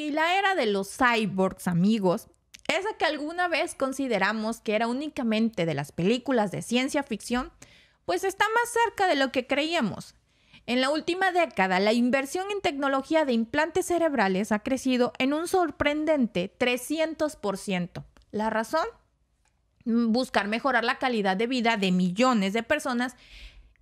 Y la era de los cyborgs, amigos, esa que alguna vez consideramos que era únicamente de las películas de ciencia ficción, pues está más cerca de lo que creíamos. En la última década, la inversión en tecnología de implantes cerebrales ha crecido en un sorprendente 300%. ¿La razón? Buscar mejorar la calidad de vida de millones de personas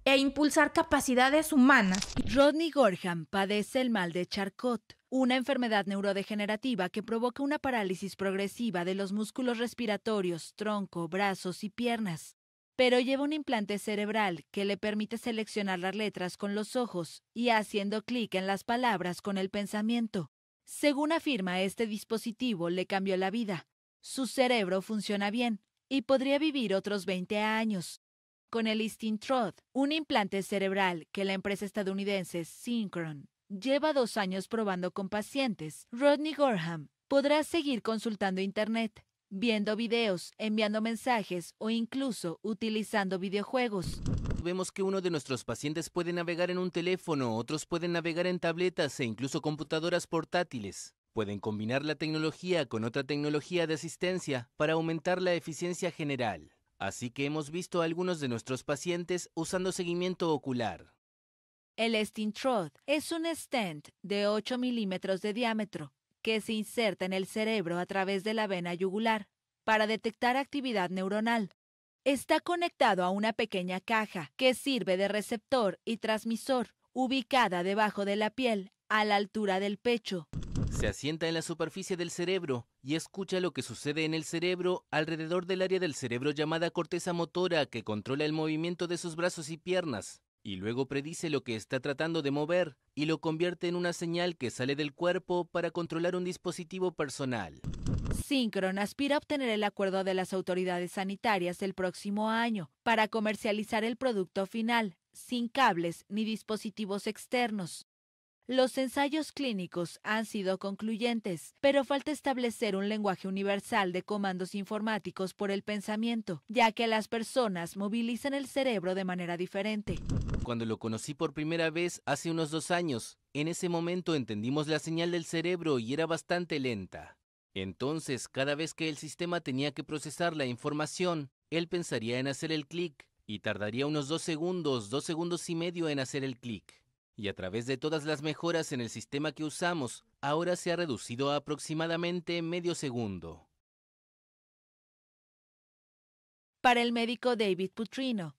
e impulsar capacidades humanas. Rodney Gorham padece el mal de Charcot una enfermedad neurodegenerativa que provoca una parálisis progresiva de los músculos respiratorios, tronco, brazos y piernas, pero lleva un implante cerebral que le permite seleccionar las letras con los ojos y haciendo clic en las palabras con el pensamiento. Según afirma, este dispositivo le cambió la vida. Su cerebro funciona bien y podría vivir otros 20 años. Con el Istintrod, un implante cerebral que la empresa estadounidense Synchron lleva dos años probando con pacientes. Rodney Gorham podrá seguir consultando Internet, viendo videos, enviando mensajes o incluso utilizando videojuegos. Vemos que uno de nuestros pacientes puede navegar en un teléfono, otros pueden navegar en tabletas e incluso computadoras portátiles. Pueden combinar la tecnología con otra tecnología de asistencia para aumentar la eficiencia general. Así que hemos visto a algunos de nuestros pacientes usando seguimiento ocular, el Stintrod es un stent de 8 milímetros de diámetro que se inserta en el cerebro a través de la vena yugular para detectar actividad neuronal. Está conectado a una pequeña caja que sirve de receptor y transmisor, ubicada debajo de la piel, a la altura del pecho. Se asienta en la superficie del cerebro y escucha lo que sucede en el cerebro alrededor del área del cerebro llamada corteza motora que controla el movimiento de sus brazos y piernas y luego predice lo que está tratando de mover y lo convierte en una señal que sale del cuerpo para controlar un dispositivo personal. Synchron aspira a obtener el acuerdo de las autoridades sanitarias el próximo año para comercializar el producto final, sin cables ni dispositivos externos. Los ensayos clínicos han sido concluyentes, pero falta establecer un lenguaje universal de comandos informáticos por el pensamiento, ya que las personas movilizan el cerebro de manera diferente cuando lo conocí por primera vez hace unos dos años. En ese momento entendimos la señal del cerebro y era bastante lenta. Entonces, cada vez que el sistema tenía que procesar la información, él pensaría en hacer el clic, y tardaría unos dos segundos, dos segundos y medio en hacer el clic. Y a través de todas las mejoras en el sistema que usamos, ahora se ha reducido a aproximadamente medio segundo. Para el médico David Putrino,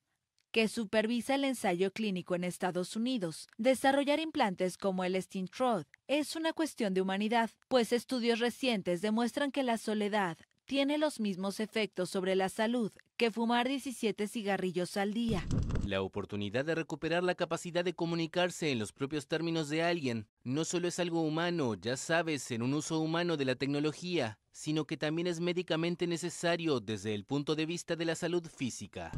que supervisa el ensayo clínico en Estados Unidos, desarrollar implantes como el Stintrod es una cuestión de humanidad, pues estudios recientes demuestran que la soledad tiene los mismos efectos sobre la salud que fumar 17 cigarrillos al día. La oportunidad de recuperar la capacidad de comunicarse en los propios términos de alguien no solo es algo humano, ya sabes, en un uso humano de la tecnología, sino que también es médicamente necesario desde el punto de vista de la salud física.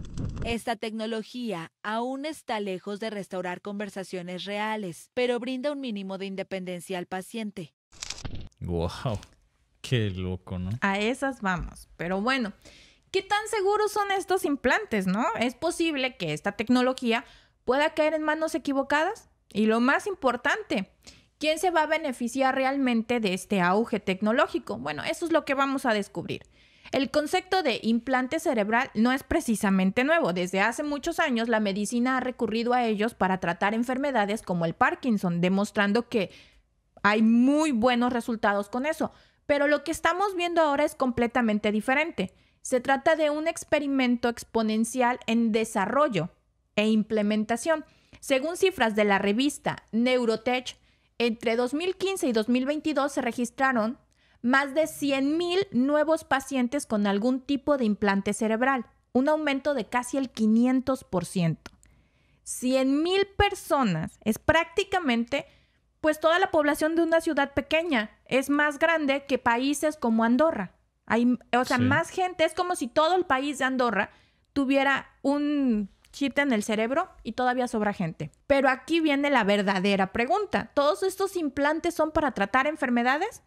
Esta tecnología aún está lejos de restaurar conversaciones reales, pero brinda un mínimo de independencia al paciente. ¡Wow! Qué loco, ¿no? A esas vamos. Pero bueno, ¿qué tan seguros son estos implantes, no? ¿Es posible que esta tecnología pueda caer en manos equivocadas? Y lo más importante, ¿quién se va a beneficiar realmente de este auge tecnológico? Bueno, eso es lo que vamos a descubrir. El concepto de implante cerebral no es precisamente nuevo. Desde hace muchos años la medicina ha recurrido a ellos para tratar enfermedades como el Parkinson, demostrando que hay muy buenos resultados con eso. Pero lo que estamos viendo ahora es completamente diferente. Se trata de un experimento exponencial en desarrollo e implementación. Según cifras de la revista Neurotech, entre 2015 y 2022 se registraron más de 100.000 nuevos pacientes con algún tipo de implante cerebral, un aumento de casi el 500%. 100.000 personas es prácticamente pues toda la población de una ciudad pequeña, es más grande que países como Andorra. Hay, o sea, más gente, es como si todo el país de Andorra tuviera un chip en el cerebro y todavía sobra gente. Pero aquí viene la verdadera pregunta. ¿Todos estos implantes son para tratar enfermedades?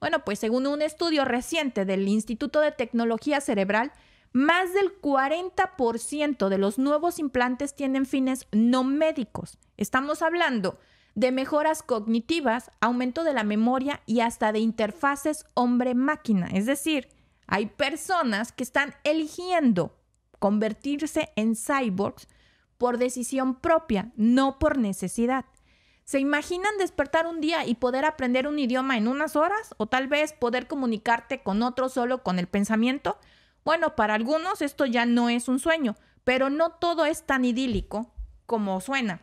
Bueno, pues según un estudio reciente del Instituto de Tecnología Cerebral, más del 40% de los nuevos implantes tienen fines no médicos. Estamos hablando de mejoras cognitivas, aumento de la memoria y hasta de interfaces hombre-máquina. Es decir, hay personas que están eligiendo convertirse en cyborgs por decisión propia, no por necesidad. ¿Se imaginan despertar un día y poder aprender un idioma en unas horas? ¿O tal vez poder comunicarte con otro solo con el pensamiento? Bueno, para algunos esto ya no es un sueño, pero no todo es tan idílico como suena.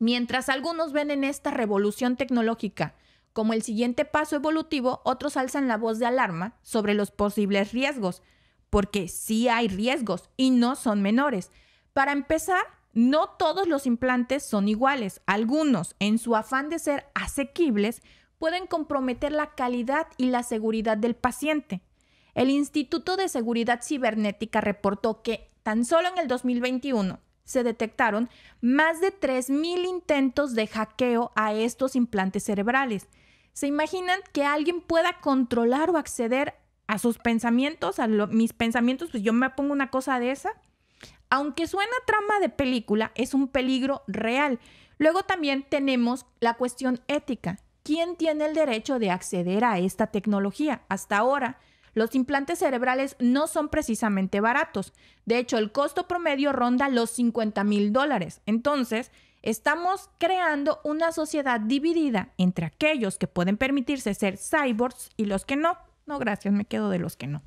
Mientras algunos ven en esta revolución tecnológica como el siguiente paso evolutivo, otros alzan la voz de alarma sobre los posibles riesgos, porque sí hay riesgos y no son menores. Para empezar, no todos los implantes son iguales. Algunos, en su afán de ser asequibles, pueden comprometer la calidad y la seguridad del paciente. El Instituto de Seguridad Cibernética reportó que tan solo en el 2021 se detectaron más de 3.000 intentos de hackeo a estos implantes cerebrales. ¿Se imaginan que alguien pueda controlar o acceder a sus pensamientos, a mis pensamientos? Pues yo me pongo una cosa de esa aunque suena trama de película, es un peligro real. Luego también tenemos la cuestión ética. ¿Quién tiene el derecho de acceder a esta tecnología? Hasta ahora, los implantes cerebrales no son precisamente baratos. De hecho, el costo promedio ronda los 50 mil dólares. Entonces, estamos creando una sociedad dividida entre aquellos que pueden permitirse ser cyborgs y los que no. No, gracias, me quedo de los que no.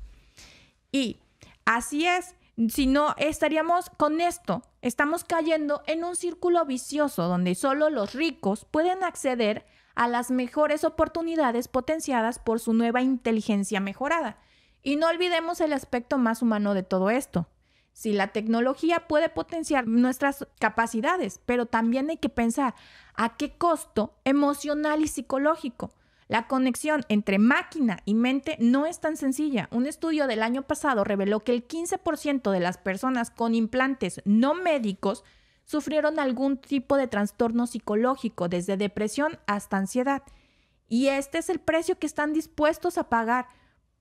Y así es. Si no, estaríamos con esto, estamos cayendo en un círculo vicioso donde solo los ricos pueden acceder a las mejores oportunidades potenciadas por su nueva inteligencia mejorada. Y no olvidemos el aspecto más humano de todo esto. Si la tecnología puede potenciar nuestras capacidades, pero también hay que pensar a qué costo emocional y psicológico. La conexión entre máquina y mente no es tan sencilla. Un estudio del año pasado reveló que el 15% de las personas con implantes no médicos sufrieron algún tipo de trastorno psicológico, desde depresión hasta ansiedad. Y este es el precio que están dispuestos a pagar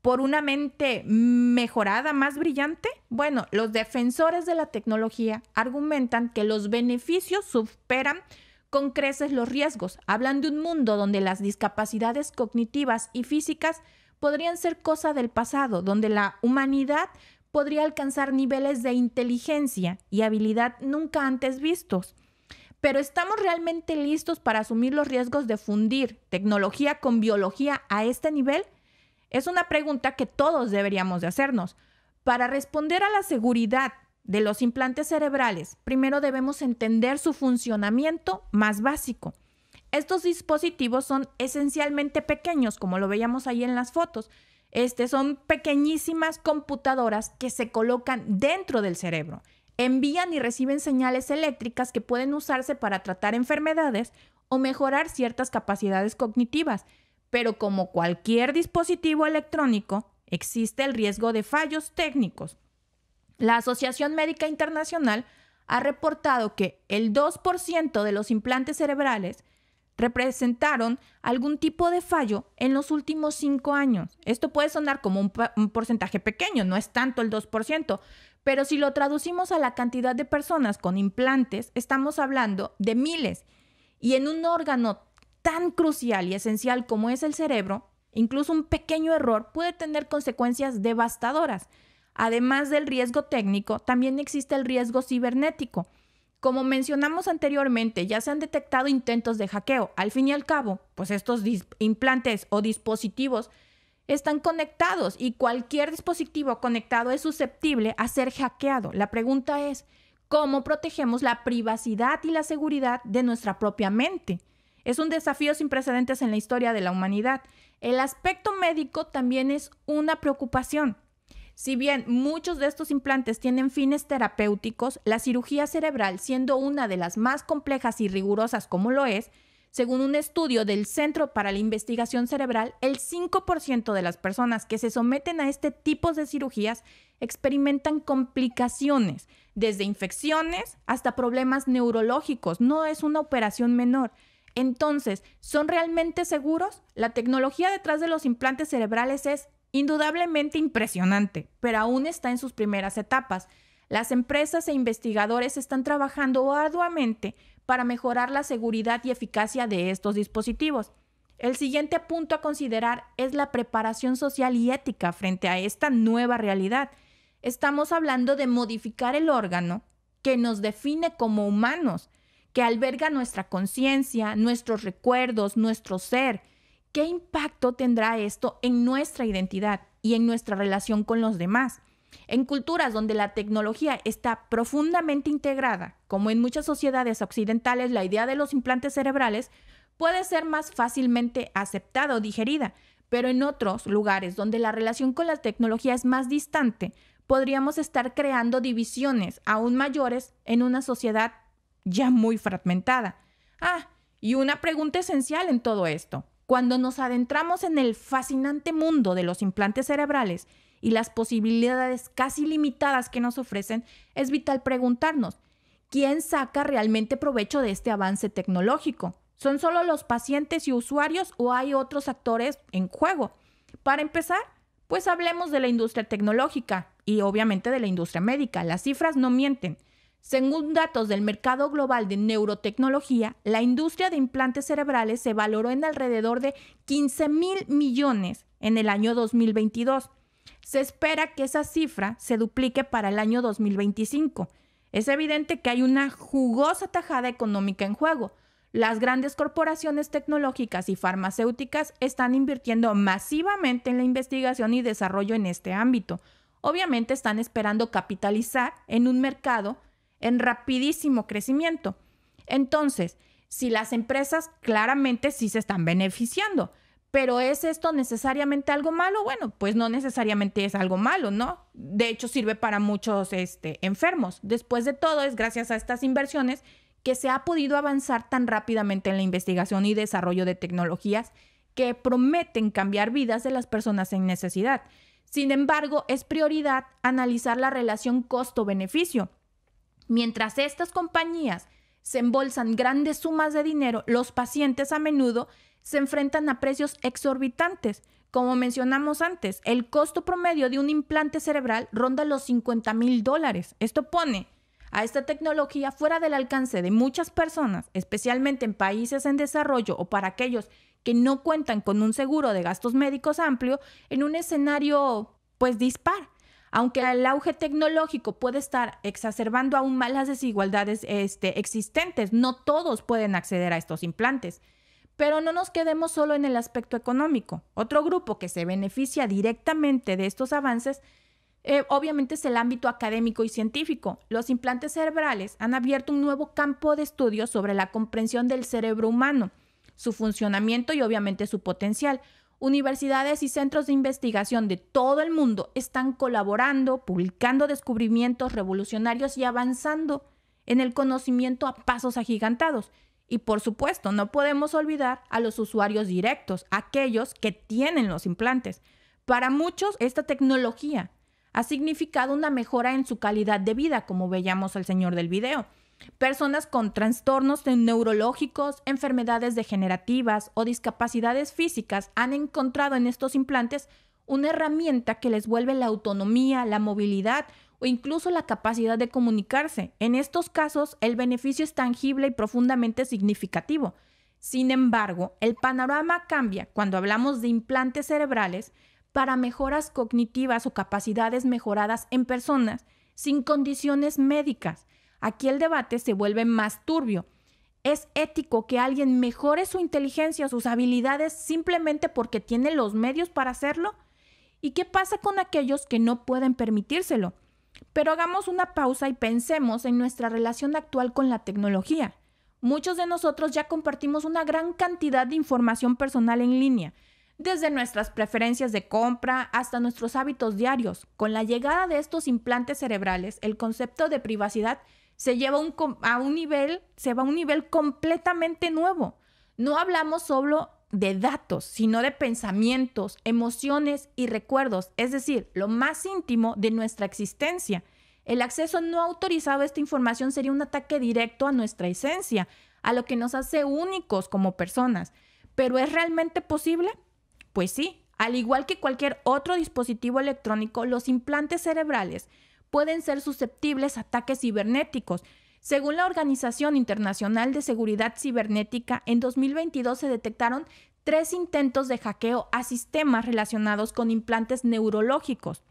por una mente mejorada, más brillante. Bueno, los defensores de la tecnología argumentan que los beneficios superan con creces los riesgos. Hablan de un mundo donde las discapacidades cognitivas y físicas podrían ser cosa del pasado, donde la humanidad podría alcanzar niveles de inteligencia y habilidad nunca antes vistos. Pero ¿estamos realmente listos para asumir los riesgos de fundir tecnología con biología a este nivel? Es una pregunta que todos deberíamos de hacernos. Para responder a la seguridad de los implantes cerebrales, primero debemos entender su funcionamiento más básico. Estos dispositivos son esencialmente pequeños, como lo veíamos ahí en las fotos. Este, son pequeñísimas computadoras que se colocan dentro del cerebro. Envían y reciben señales eléctricas que pueden usarse para tratar enfermedades o mejorar ciertas capacidades cognitivas. Pero como cualquier dispositivo electrónico, existe el riesgo de fallos técnicos. La Asociación Médica Internacional ha reportado que el 2% de los implantes cerebrales representaron algún tipo de fallo en los últimos cinco años. Esto puede sonar como un, un, porcentaje pequeño, no es tanto el 2%, pero si lo traducimos a la cantidad de personas con implantes, estamos hablando de miles. Y en un órgano tan crucial y esencial como es el cerebro, incluso un pequeño error puede tener consecuencias devastadoras. Además del riesgo técnico, también existe el riesgo cibernético. Como mencionamos anteriormente, ya se han detectado intentos de hackeo. Al fin y al cabo, pues estos implantes o dispositivos están conectados y cualquier dispositivo conectado es susceptible a ser hackeado. La pregunta es, ¿cómo protegemos la privacidad y la seguridad de nuestra propia mente? Es un desafío sin precedentes en la historia de la humanidad. El aspecto médico también es una preocupación. Si bien muchos de estos implantes tienen fines terapéuticos, la cirugía cerebral, siendo una de las más complejas y rigurosas como lo es, según un estudio del Centro para la Investigación Cerebral, el 5% de las personas que se someten a este tipo de cirugías experimentan complicaciones, desde infecciones hasta problemas neurológicos. No es una operación menor. Entonces, ¿son realmente seguros? La tecnología detrás de los implantes cerebrales es indudablemente impresionante, pero aún está en sus primeras etapas. Las empresas e investigadores están trabajando arduamente para mejorar la seguridad y eficacia de estos dispositivos. El siguiente punto a considerar es la preparación social y ética frente a esta nueva realidad. Estamos hablando de modificar el órgano que nos define como humanos, que alberga nuestra conciencia, nuestros recuerdos, nuestro ser, ¿Qué impacto tendrá esto en nuestra identidad y en nuestra relación con los demás? En culturas donde la tecnología está profundamente integrada, como en muchas sociedades occidentales, la idea de los implantes cerebrales puede ser más fácilmente aceptada o digerida, pero en otros lugares donde la relación con la tecnología es más distante, podríamos estar creando divisiones aún mayores en una sociedad ya muy fragmentada. Ah, y una pregunta esencial en todo esto. Cuando nos adentramos en el fascinante mundo de los implantes cerebrales y las posibilidades casi limitadas que nos ofrecen, es vital preguntarnos, ¿quién saca realmente provecho de este avance tecnológico? ¿Son solo los pacientes y usuarios o hay otros actores en juego? Para empezar, pues hablemos de la industria tecnológica y obviamente de la industria médica. Las cifras no mienten. Según datos del mercado global de neurotecnología, la industria de implantes cerebrales se valoró en alrededor de 15 mil millones en el año 2022. Se espera que esa cifra se duplique para el año 2025. Es evidente que hay una jugosa tajada económica en juego. Las grandes corporaciones tecnológicas y farmacéuticas están invirtiendo masivamente en la investigación y desarrollo en este ámbito. Obviamente están esperando capitalizar en un mercado en rapidísimo crecimiento. Entonces, si las empresas claramente sí se están beneficiando, pero ¿es esto necesariamente algo malo? Bueno, pues no necesariamente es algo malo, ¿no? De hecho, sirve para muchos este, enfermos. Después de todo, es gracias a estas inversiones que se ha podido avanzar tan rápidamente en la investigación y desarrollo de tecnologías que prometen cambiar vidas de las personas en necesidad. Sin embargo, es prioridad analizar la relación costo-beneficio Mientras estas compañías se embolsan grandes sumas de dinero, los pacientes a menudo se enfrentan a precios exorbitantes. Como mencionamos antes, el costo promedio de un implante cerebral ronda los 50 mil dólares. Esto pone a esta tecnología fuera del alcance de muchas personas, especialmente en países en desarrollo o para aquellos que no cuentan con un seguro de gastos médicos amplio, en un escenario pues dispar aunque el auge tecnológico puede estar exacerbando aún más las desigualdades este, existentes, no todos pueden acceder a estos implantes. Pero no nos quedemos solo en el aspecto económico. Otro grupo que se beneficia directamente de estos avances eh, obviamente es el ámbito académico y científico. Los implantes cerebrales han abierto un nuevo campo de estudio sobre la comprensión del cerebro humano, su funcionamiento y obviamente su potencial, universidades y centros de investigación de todo el mundo están colaborando, publicando descubrimientos revolucionarios y avanzando en el conocimiento a pasos agigantados. Y por supuesto, no podemos olvidar a los usuarios directos, aquellos que tienen los implantes. Para muchos, esta tecnología ha significado una mejora en su calidad de vida, como veíamos al señor del video personas con trastornos neurológicos, enfermedades degenerativas o discapacidades físicas han encontrado en estos implantes una herramienta que les vuelve la autonomía, la movilidad o incluso la capacidad de comunicarse. En estos casos, el beneficio es tangible y profundamente significativo. Sin embargo, el panorama cambia cuando hablamos de implantes cerebrales para mejoras cognitivas o capacidades mejoradas en personas sin condiciones médicas, Aquí el debate se vuelve más turbio. ¿Es ético que alguien mejore su inteligencia, sus habilidades, simplemente porque tiene los medios para hacerlo? ¿Y qué pasa con aquellos que no pueden permitírselo? Pero hagamos una pausa y pensemos en nuestra relación actual con la tecnología. Muchos de nosotros ya compartimos una gran cantidad de información personal en línea, desde nuestras preferencias de compra hasta nuestros hábitos diarios. Con la llegada de estos implantes cerebrales, el concepto de privacidad se lleva a un nivel, se va a un nivel completamente nuevo. No hablamos solo de datos, sino de pensamientos, emociones y recuerdos, es decir, lo más íntimo de nuestra existencia. El acceso no autorizado a esta información sería un ataque directo a nuestra esencia, a lo que nos hace únicos como personas. ¿Pero es realmente posible? Pues sí, al igual que cualquier otro dispositivo electrónico, los implantes cerebrales pueden ser susceptibles a ataques cibernéticos. Según la Organización Internacional de Seguridad Cibernética, en 2022 se detectaron tres intentos de hackeo a sistemas relacionados con implantes neurológicos.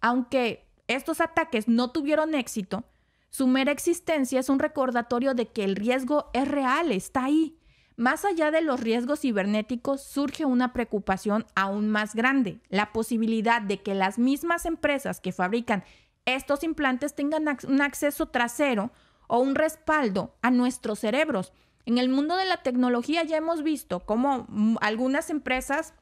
Aunque estos ataques no tuvieron éxito, su mera existencia es un recordatorio de que el riesgo es real, está ahí. Más allá de los riesgos cibernéticos, surge una preocupación aún más grande, la posibilidad de que las mismas empresas que fabrican estos implantes tengan un acceso trasero o un respaldo a nuestros cerebros. En el mundo de la tecnología ya hemos visto cómo mm, algunas empresas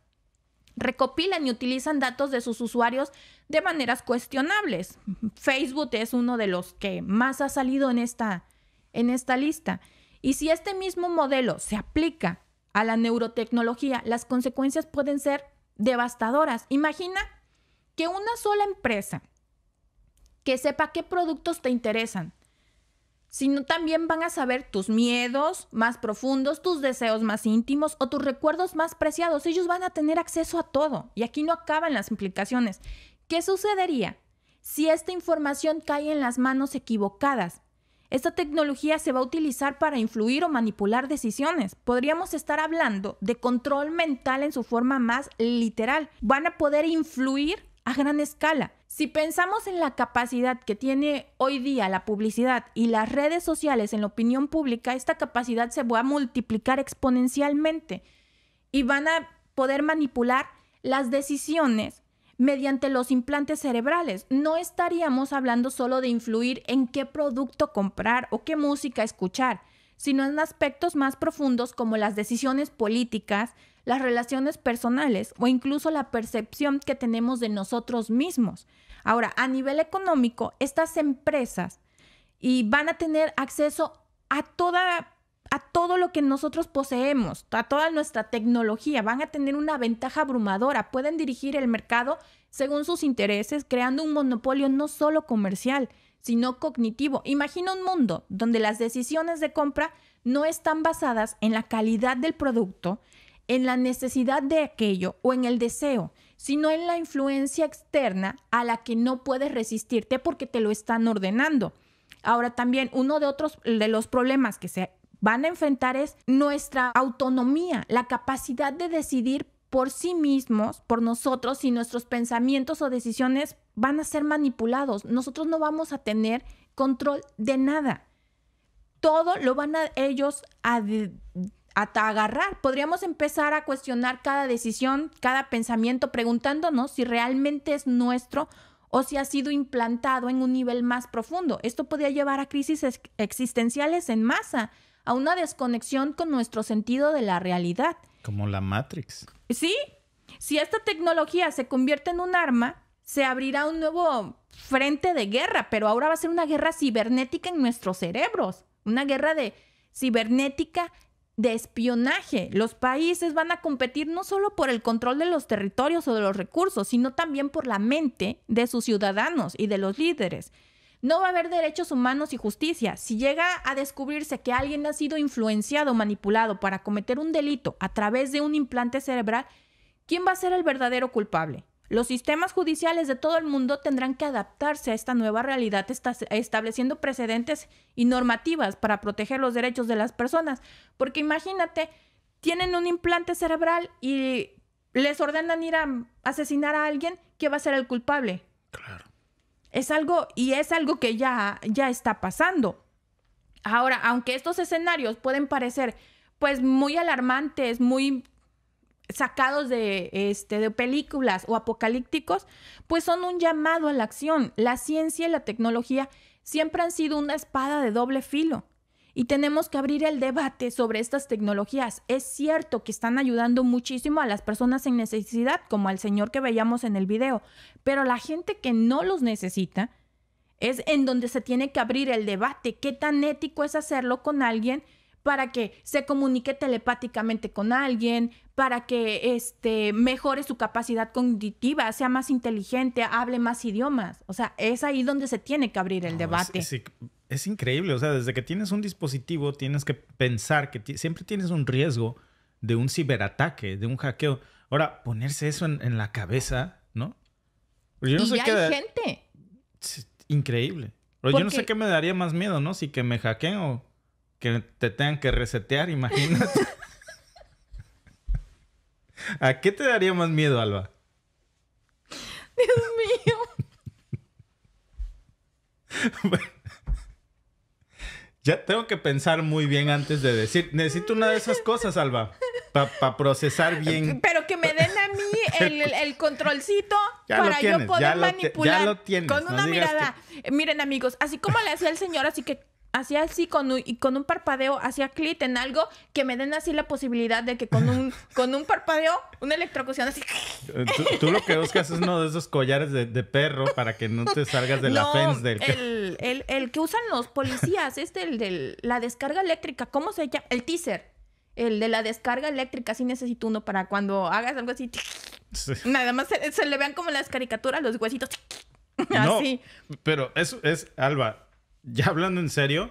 recopilan y utilizan datos de sus usuarios de maneras cuestionables. Facebook es uno de los que más ha salido en esta, en esta lista. Y si este mismo modelo se aplica a la neurotecnología, las consecuencias pueden ser devastadoras. Imagina que una sola empresa que sepa qué productos te interesan, sino también van a saber tus miedos más profundos, tus deseos más íntimos o tus recuerdos más preciados. Ellos van a tener acceso a todo y aquí no acaban las implicaciones. ¿Qué sucedería si esta información cae en las manos equivocadas? Esta tecnología se va a utilizar para influir o manipular decisiones. Podríamos estar hablando de control mental en su forma más literal. Van a poder influir a gran escala. Si pensamos en la capacidad que tiene hoy día la publicidad y las redes sociales en la opinión pública, esta capacidad se va a multiplicar exponencialmente y van a poder manipular las decisiones mediante los implantes cerebrales. No estaríamos hablando solo de influir en qué producto comprar o qué música escuchar sino en aspectos más profundos como las decisiones políticas, las relaciones personales o incluso la percepción que tenemos de nosotros mismos. Ahora, a nivel económico, estas empresas y van a tener acceso a a todo lo que nosotros poseemos, a toda nuestra tecnología, van a tener una ventaja abrumadora, pueden dirigir el mercado según sus intereses, creando un monopolio no solo comercial, sino cognitivo. Imagina un mundo donde las decisiones de compra no están basadas en la calidad del producto, en la necesidad de aquello o en el deseo, sino en la influencia externa a la que no puedes resistirte porque te lo están ordenando. Ahora también uno de otros de los problemas que se van a enfrentar es nuestra autonomía, la capacidad de decidir por sí mismos, por nosotros, y nuestros pensamientos o decisiones van a ser manipulados. Nosotros no vamos a tener control de nada. Todo lo van a ellos a, a agarrar. Podríamos empezar a cuestionar cada decisión, cada pensamiento, preguntándonos si realmente es nuestro o si ha sido implantado en un nivel más profundo. Esto podría llevar a crisis existenciales en masa, a una desconexión con nuestro sentido de la realidad. Como la Matrix. Sí. Si esta tecnología se convierte en un arma, se abrirá un nuevo frente de guerra, pero ahora va a ser una guerra cibernética en nuestros cerebros, una guerra de cibernética de espionaje. Los países van a competir no solo por el control de los territorios o de los recursos, sino también por la mente de sus ciudadanos y de los líderes. No va a haber derechos humanos y justicia. Si llega a descubrirse que alguien ha sido influenciado o manipulado para cometer un delito a través de un implante cerebral, ¿quién va a ser el verdadero culpable? Los sistemas judiciales de todo el mundo tendrán que adaptarse a esta nueva realidad, estableciendo precedentes y normativas para proteger los derechos de las personas. Porque imagínate, tienen un implante cerebral y les ordenan ir a asesinar a alguien que va a ser el culpable. Claro. Es algo, y es algo que ya, ya está pasando. Ahora, aunque estos escenarios pueden parecer pues muy alarmantes, muy sacados de, este, de películas o apocalípticos, pues son un llamado a la acción. La ciencia y la tecnología siempre han sido una espada de doble filo. Y tenemos que abrir el debate sobre estas tecnologías. Es cierto que están ayudando muchísimo a las personas en necesidad, como al señor que veíamos en el video, pero la gente que no los necesita es en donde se tiene que abrir el debate. ¿Qué tan ético es hacerlo con alguien para que se comunique telepáticamente con alguien, para que este, mejore su capacidad cognitiva, sea más inteligente, hable más idiomas. O sea, es ahí donde se tiene que abrir el debate. Es, increíble, o sea, desde que tienes un dispositivo tienes que pensar que siempre tienes un riesgo de un ciberataque, de un hackeo. Ahora, ponerse eso en, la cabeza, ¿no? y ya hay gente. increíble. Yo no sé qué me daría más miedo, ¿no? Si que me hackeo. o que te tengan que resetear, imagínate. ¿A qué te daría más miedo, Alba? Dios mío. ya tengo que pensar muy bien antes de decir. Necesito una de esas cosas, Alba, para procesar bien. Pero que me den a mí el, controlcito para yo poder manipular. con una mirada. Miren, amigos, así como le hacía el señor, así que hacía así con un, y con un parpadeo, hacía clic en algo que me den así la posibilidad de que con un, con un parpadeo, una electrocución así. Eh, tú, lo que buscas es uno de esos collares de, perro para que no te salgas de la fence del el, el, que usan los policías, este, el de la descarga eléctrica, ¿cómo se llama? El teaser. El de la descarga eléctrica, sí necesito uno para cuando hagas algo así. Nada más se, le vean como las caricaturas, los huesitos. así. Pero eso es, Alba, ya hablando en serio,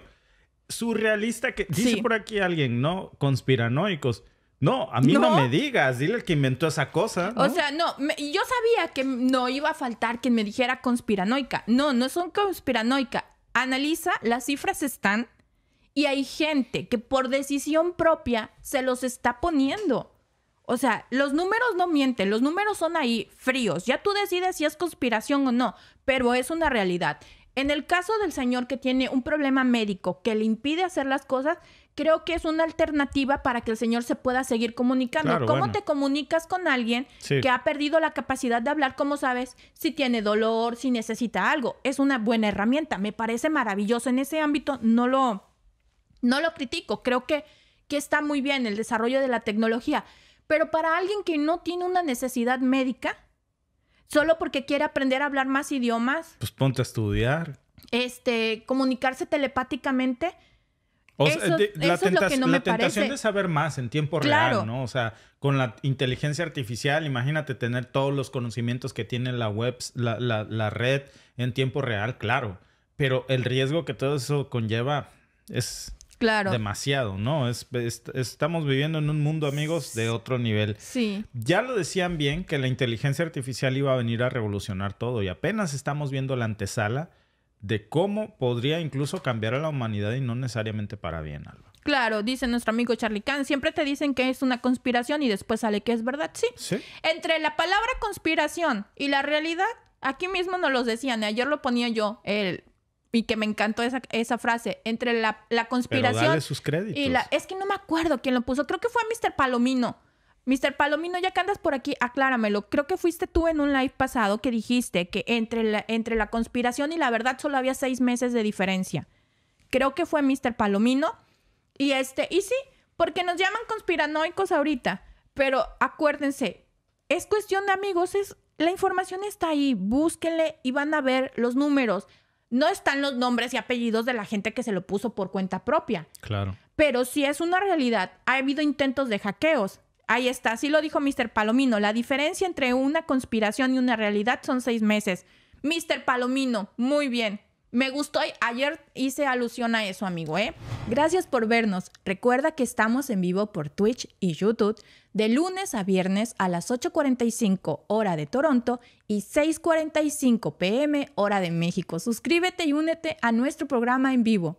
surrealista que dice por aquí alguien, ¿no? Conspiranoicos. No, a mí no, me digas, dile el que inventó esa cosa. O sea, no, yo sabía que no iba a faltar quien me dijera conspiranoica. No, no son conspiranoica. Analiza, las cifras están y hay gente que por decisión propia se los está poniendo. O sea, los números no mienten, los números son ahí fríos. Ya tú decides si es conspiración o no, pero es una realidad. En el caso del señor que tiene un problema médico que le impide hacer las cosas, creo que es una alternativa para que el señor se pueda seguir comunicando. ¿Cómo te comunicas con alguien que ha perdido la capacidad de hablar? ¿Cómo sabes si tiene dolor, si necesita algo? Es una buena herramienta. Me parece maravilloso en ese ámbito. No lo, no lo critico. Creo que, que está muy bien el desarrollo de la tecnología. Pero para alguien que no tiene una necesidad médica, solo porque quiere aprender a hablar más idiomas. Pues ponte a estudiar. Este, comunicarse telepáticamente. eso, la es lo que no la tentación de saber más en tiempo real, ¿no? O sea, con la inteligencia artificial, imagínate tener todos los conocimientos que tiene la web, la, la, la red en tiempo real, claro. Pero el riesgo que todo eso conlleva es Claro. Demasiado, ¿no? Es, estamos viviendo en un mundo, amigos, de otro nivel. Sí. Ya lo decían bien que la inteligencia artificial iba a venir a revolucionar todo y apenas estamos viendo la antesala de cómo podría incluso cambiar a la humanidad y no necesariamente para bien, algo Claro, dice nuestro amigo Charlie Khan, siempre te dicen que es una conspiración y después sale que es verdad, sí. ¿Sí? Entre la palabra conspiración y la realidad, aquí mismo nos los decían, ayer lo ponía yo, el y que me encantó esa, frase, entre la, la conspiración sus créditos. y la... Es que no me acuerdo quién lo puso, creo que fue Mr. Palomino. Mr. Palomino, ya que andas por aquí, acláramelo. Creo que fuiste tú en un live pasado que dijiste que entre la, entre la conspiración y la verdad solo había seis meses de diferencia. Creo que fue Mr. Palomino. Y este, y sí, porque nos llaman conspiranoicos ahorita. Pero acuérdense, es cuestión de amigos, es, la información está ahí, búsquenle y van a ver los números no están los nombres y apellidos de la gente que se lo puso por cuenta propia. Claro. Pero sí es una realidad. Ha habido intentos de hackeos. Ahí está, así lo dijo Mr. Palomino. La diferencia entre una conspiración y una realidad son seis meses. Mr. Palomino, muy bien. Me gustó. Ayer hice alusión a eso, amigo, ¿eh? Gracias por vernos. Recuerda que estamos en vivo por Twitch y YouTube de lunes a viernes a las 8.45 hora de Toronto y 6.45 pm hora de México. Suscríbete y únete a nuestro programa en vivo.